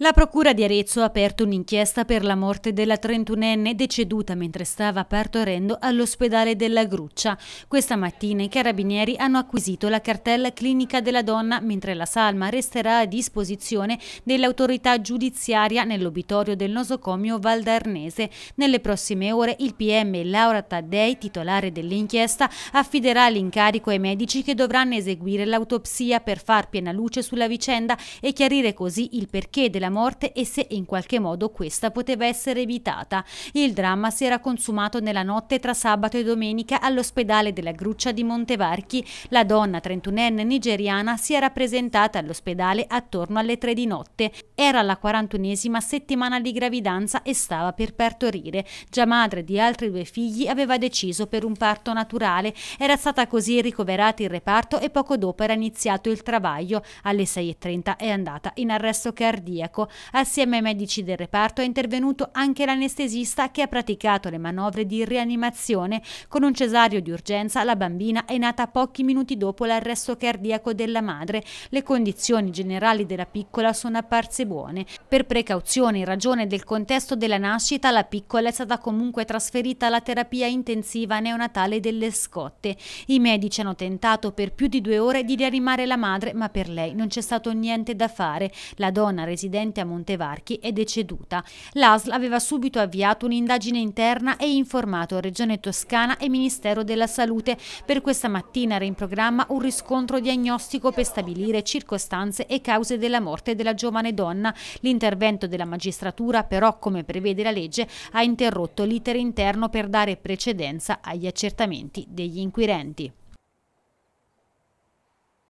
La Procura di Arezzo ha aperto un'inchiesta per la morte della trentunenne deceduta mentre stava partorendo all'ospedale della Gruccia. Questa mattina i carabinieri hanno acquisito la cartella clinica della donna mentre la salma resterà a disposizione dell'autorità giudiziaria nell'obitorio del nosocomio Valdarnese. Nelle prossime ore il PM Laura Taddei, titolare dell'inchiesta, affiderà l'incarico ai medici che dovranno eseguire l'autopsia per far piena luce sulla vicenda e chiarire così il perché della della morte e se in qualche modo questa poteva essere evitata. Il dramma si era consumato nella notte tra sabato e domenica all'ospedale della Gruccia di Montevarchi. La donna 31enne nigeriana si era presentata all'ospedale attorno alle 3 di notte. Era la 41esima settimana di gravidanza e stava per partorire. Già madre di altri due figli aveva deciso per un parto naturale. Era stata così ricoverata in reparto e poco dopo era iniziato il travaglio. Alle 6.30 è andata in arresto cardiaco cardiaco. Assieme ai medici del reparto è intervenuto anche l'anestesista che ha praticato le manovre di rianimazione. Con un cesario di urgenza la bambina è nata pochi minuti dopo l'arresto cardiaco della madre. Le condizioni generali della piccola sono apparse buone. Per precauzione, in ragione del contesto della nascita, la piccola è stata comunque trasferita alla terapia intensiva neonatale delle scotte. I medici hanno tentato per più di due ore di rianimare la madre, ma per lei non c'è stato niente da fare. La donna residente residente a Montevarchi è deceduta. L'ASL aveva subito avviato un'indagine interna e informato Regione Toscana e Ministero della Salute. Per questa mattina era in programma un riscontro diagnostico per stabilire circostanze e cause della morte della giovane donna. L'intervento della magistratura però, come prevede la legge, ha interrotto l'iter interno per dare precedenza agli accertamenti degli inquirenti.